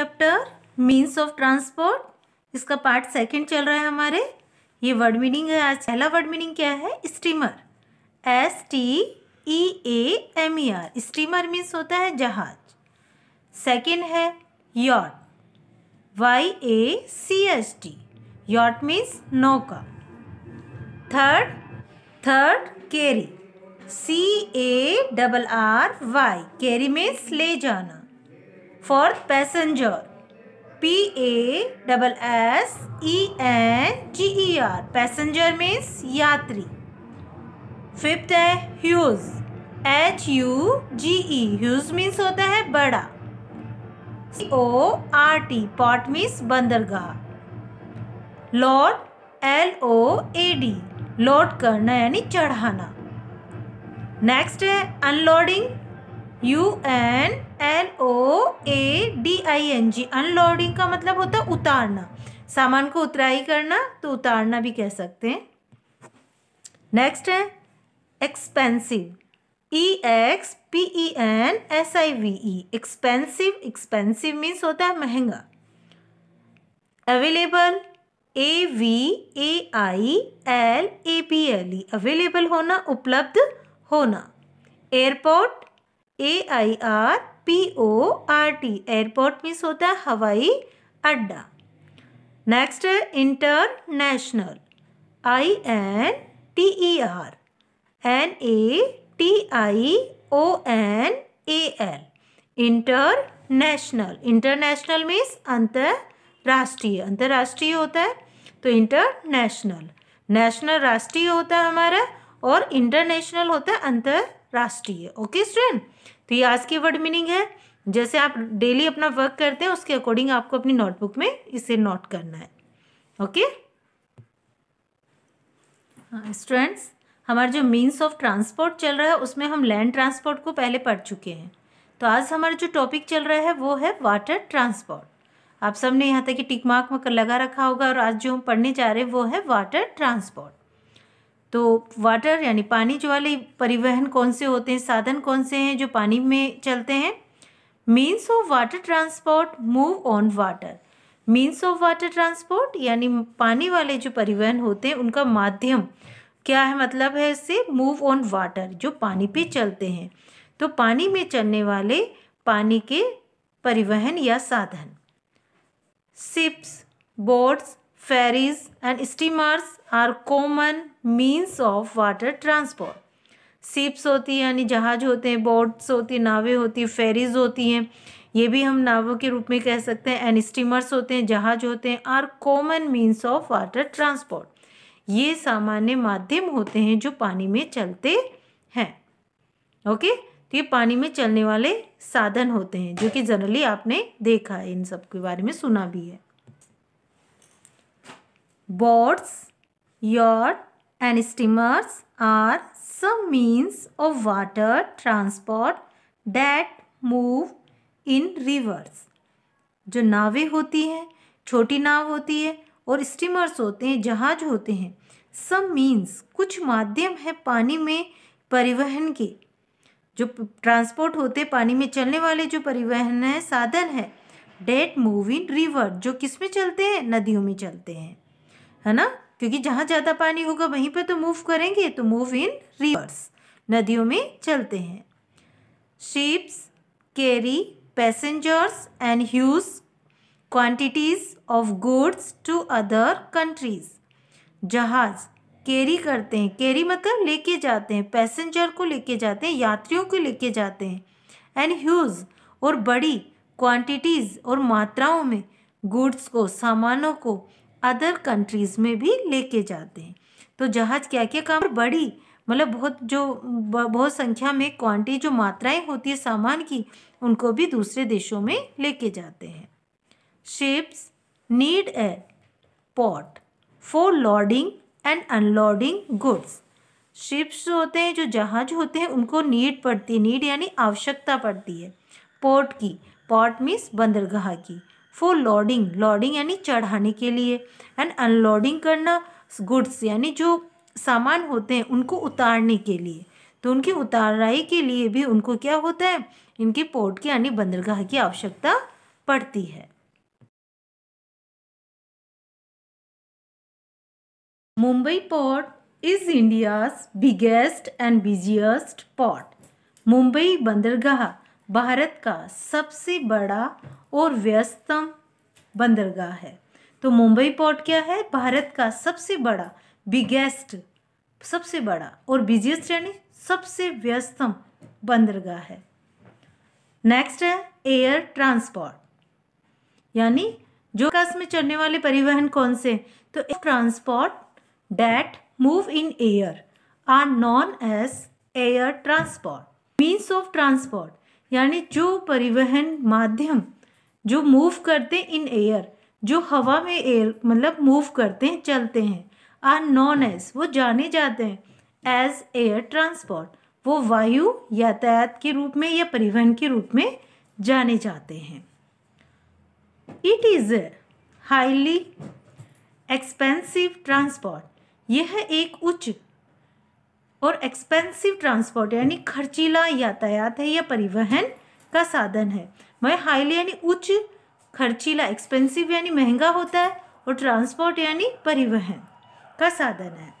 Chapter means of transport इसका part second चल रहा है हमारे ये वर्ड मीनिंग है आज पहला वर्ड मीनिंग क्या है steamer S T E A M E R steamer means होता है जहाज सेकंड है yacht Y A C H T yacht means नौका third third carry C A double R Y carry means ले जाना for passenger P A double S E N G E R passenger means यात्री fifth है huge H U G E huge means होता है बड़ा C O R T pot means बंदरगाह load L O A D load करना यानी चढ़ाना next है unloading U N L O A D I N G unloading का मतलब होता है उतारना सामान को उतराई करना तो उतारना भी कह सकते हैं नेक्स्ट है expensive E X P E N S I V E expensive expensive means होता है महंगा available A V A I L A P L E available होना उपलब्ध होना airport A I R P O R T airport means होता है हवाई अड्डा नेक्स्ट है international I N T E R N A T I O N A L international international means अंतर्राष्ट्रीय अंतर्राष्ट्रीय होता है तो इंटरनेशनल नेशनल राष्ट्रीय होता है हमारा और इंटरनेशनल होता है अंतर्राष्ट्रीय ओके स्टूडेंट तो ये आज की वर्ड मीनिंग है जैसे आप डेली अपना वर्क करते हैं उसके अकॉर्डिंग आपको अपनी नोटबुक में इसे नोट करना है ओके स्टूडेंट्स हमारा जो मीन्स ऑफ ट्रांसपोर्ट चल रहा है उसमें हम लैंड ट्रांसपोर्ट को पहले पढ़ चुके हैं तो आज हमारा जो टॉपिक चल रहा है वो है वाटर ट्रांसपोर्ट आप सबने यहाँ तक कि टिक मार्क में लगा रखा होगा और आज जो हम पढ़ने जा रहे हैं वो है वाटर ट्रांसपोर्ट तो वाटर यानी पानी जो वाले परिवहन कौन से होते हैं साधन कौन से हैं जो पानी में चलते हैं means of water transport move on water means of water transport यानी पानी वाले जो परिवहन होते हैं उनका माध्यम क्या है मतलब है इससे मूव ऑन वाटर जो पानी पे चलते हैं तो पानी में चलने वाले पानी के परिवहन या साधन ships boats ferries and steamers are common means of water transport. Ships होती है यानी जहाज़ होते हैं बोट्स होती हैं नावें होती हैं फेरीज होती हैं ये भी हम नावों के रूप में कह सकते हैं एंड स्टीमर्स होते हैं जहाज होते हैं are common means of water transport ये सामान्य माध्यम होते हैं जो पानी में चलते हैं ओके तो ये पानी में चलने वाले साधन होते हैं जो कि जनरली आपने देखा है इन सब के बारे में सुना भी है Boats, yacht and steamers are some means of water transport that move in rivers जो नावें होती हैं छोटी नाव होती है और स्टीमर्स होते हैं जहाज होते हैं सम मीन्स कुछ माध्यम है पानी में परिवहन के जो ट्रांसपोर्ट होते पानी में चलने वाले जो परिवहन है साधन है डेट मूव इन रिवर जो किस में चलते हैं नदियों में चलते हैं है ना क्योंकि जहाँ ज़्यादा पानी होगा वहीं पर तो मूव करेंगे तो मूव इन रिवर्स नदियों में चलते हैं ships carry passengers and huge quantities of goods to other countries जहाज़ कैरी करते हैं कैरी मतलब लेके जाते हैं पैसेंजर को लेके जाते हैं यात्रियों को लेके जाते हैं एंड ह्यूज और बड़ी क्वांटिटीज़ और मात्राओं में गुड्स को सामानों को अदर कंट्रीज़ में भी लेके जाते हैं तो जहाज़ क्या क्या काम बड़ी मतलब बहुत जो बहुत संख्या में क्वांटिटी जो मात्राएं होती है सामान की उनको भी दूसरे देशों में लेके जाते हैं ships need a port for loading and unloading goods ships होते हैं जो जहाज होते हैं उनको नीड पड़ती है नीड यानी आवश्यकता पड़ती है पोर्ट की पॉट मीन्स बंदरगाह की फॉर लॉडिंग लॉडिंग यानी चढ़ाने के लिए एंड अनलोडिंग करना गुड्स यानी जो सामान होते हैं उनको उतारने के लिए तो उनकी उताराई के लिए भी उनको क्या होता है इनके पोर्ट की यानी बंदरगाह की आवश्यकता पड़ती है Mumbai port is India's biggest and busiest port Mumbai बंदरगाह भारत का सबसे बड़ा और व्यस्तम बंदरगाह है तो मुंबई पोर्ट क्या है भारत का सबसे बड़ा बिगेस्ट सबसे बड़ा और बिजिएस्ट यानी सबसे व्यस्तम बंदरगाह है नेक्स्ट है एयर ट्रांसपोर्ट यानी जो कास में चलने वाले परिवहन कौन से तो transport that move in air are known as air transport means of transport यानी जो परिवहन माध्यम जो मूव करते इन एयर जो हवा में एयर मतलब मूव करते हैं चलते हैं आर नॉन एज वो जाने जाते हैं एज एयर ट्रांसपोर्ट वो वायु यातायात के रूप में या परिवहन के रूप में जाने जाते हैं it is highly expensive transport यह एक उच्च और एक्सपेंसिव ट्रांसपोर्ट यानी खर्चीला यातायात है या परिवहन का साधन है वह हाईली यानी उच्च खर्चीला एक्सपेंसिव यानी महंगा होता है और ट्रांसपोर्ट यानी परिवहन का साधन है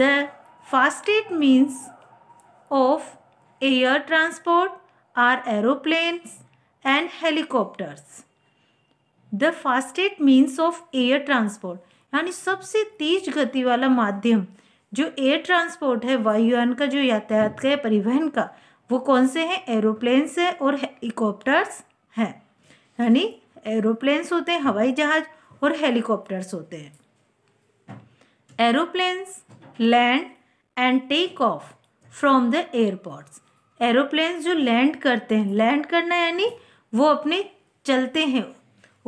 the fastest means of air transport are aeroplanes and helicopters the fastest means of air transport यानी सबसे तेज गति वाला माध्यम जो एयर ट्रांसपोर्ट है वायुयान का जो यातायात का है परिवहन का वो कौन से हैं एरोप्लेन्स है और हेलीकॉप्टर्स हैं यानी एरोप्लेन्स होते हैं हवाई जहाज और हेलीकॉप्टर्स होते हैं aeroplanes land and take off from the airports aeroplanes जो लैंड करते हैं लैंड करना यानी वो अपने चलते हैं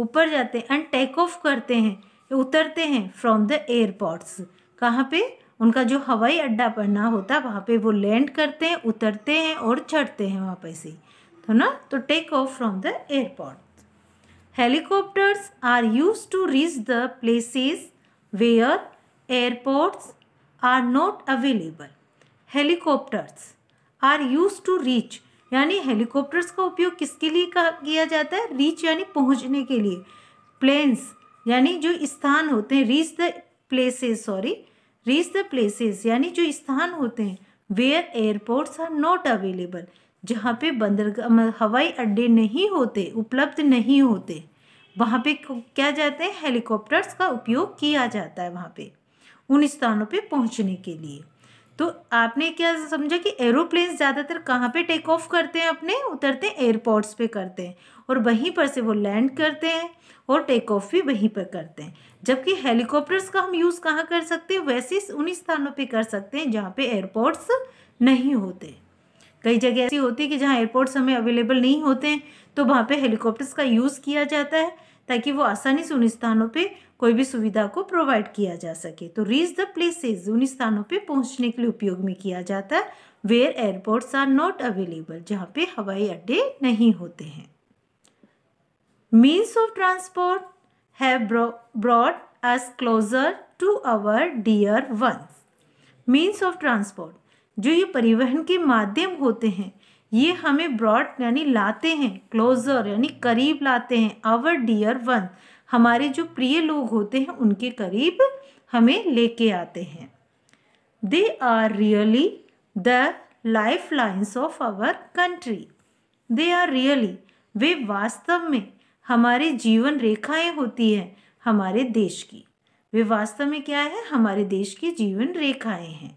ऊपर जाते हैं एंड टेक ऑफ करते हैं उतरते हैं फ्रॉम द एयरपोर्ट्स कहाँ पे उनका जो हवाई अड्डा पड़ना होता है वहाँ पे वो लैंड करते हैं उतरते हैं और चढ़ते हैं वहाँ पे से तो ना तो take off from the airport helicopters are use to reach the places where airports are not available helicopters are use to reach यानी हेलीकॉप्टर्स का उपयोग किसके लिए किया जाता है रीच यानी पहुँचने के लिए प्लेन्स यानी जो स्थान होते हैं reach the places sorry reach the places यानी जो स्थान होते हैं where airports are not available जहाँ पे बंदरगाह हवाई अड्डे नहीं होते उपलब्ध नहीं होते वहाँ पे क्या जाते हैं हेलीकॉप्टर्स का उपयोग किया जाता है वहाँ पे उन स्थानों पे पहुँचने के लिए तो आपने क्या समझा कि एरोप्लेन ज़्यादातर कहाँ पे टेक ऑफ करते हैं अपने उतरते हैं एयरपोर्ट्स पे करते हैं और वहीं पर से वो लैंड करते हैं और टेक ऑफ भी वहीं पर करते हैं जबकि हेलीकॉप्टर्स का हम यूज़ कहाँ कर सकते हैं वैसे उन्हीं स्थानों पे कर सकते हैं जहाँ पे एयरपोर्ट्स नहीं होते कई जगह ऐसी होती है कि जहाँ एयरपोर्ट्स हमें अवेलेबल नहीं होते हैं तो वहाँ पे हेलीकॉप्टर्स का यूज़ किया जाता है ताकि वो आसानी से उन स्थानों पर कोई भी सुविधा को प्रोवाइड किया जा सके तो रीच द प्लेसेज उन स्थानों पर पहुँचने के लिए उपयोग में किया जाता है where airports are not available जहाँ पे हवाई अड्डे नहीं होते हैं means of transport have bro brought us closer to our dear ones. Means of transport जो ये परिवहन के माध्यम होते हैं ये हमें ब्रॉड यानी लाते हैं क्लोजर यानी करीब लाते हैं आवर डियर वन हमारे जो प्रिय लोग होते हैं उनके करीब हमें लेके आते हैं they are really the lifelines of our country they are really वे वास्तव में हमारे जीवन रेखाएं होती है हमारे देश की वे वास्तव में क्या है हमारे देश की जीवन रेखाएं हैं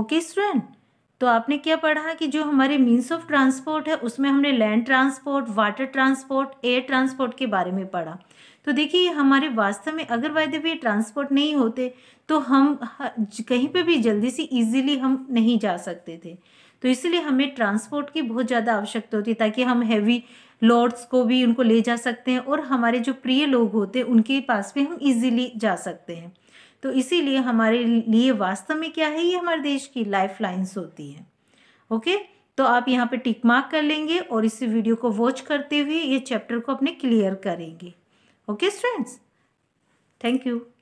ओके स्टूडेंट तो आपने क्या पढ़ा कि जो हमारे मीन्स ऑफ ट्रांसपोर्ट है उसमें हमने land transport water transport air transport के बारे में पढ़ा तो देखिए हमारे वास्तव में अगर वायदे भी ट्रांसपोर्ट नहीं होते तो हम कहीं पे भी जल्दी से इजीली हम नहीं जा सकते थे तो इसलिए हमें ट्रांसपोर्ट की बहुत ज़्यादा आवश्यकता होती है ताकि हम हैवी लोड्स को भी उनको ले जा सकते हैं और हमारे जो प्रिय लोग होते हैं उनके पास भी हम इजीली जा सकते हैं तो इसीलिए हमारे लिए वास्तव में क्या है ये हमारे देश की लाइफ लाइन्स होती है ओके तो आप यहाँ पर टिक मार्क कर लेंगे और इस वीडियो को वॉच करते हुए ये चैप्टर को अपने क्लियर करेंगे ओके स्टूडेंट्स थैंक यू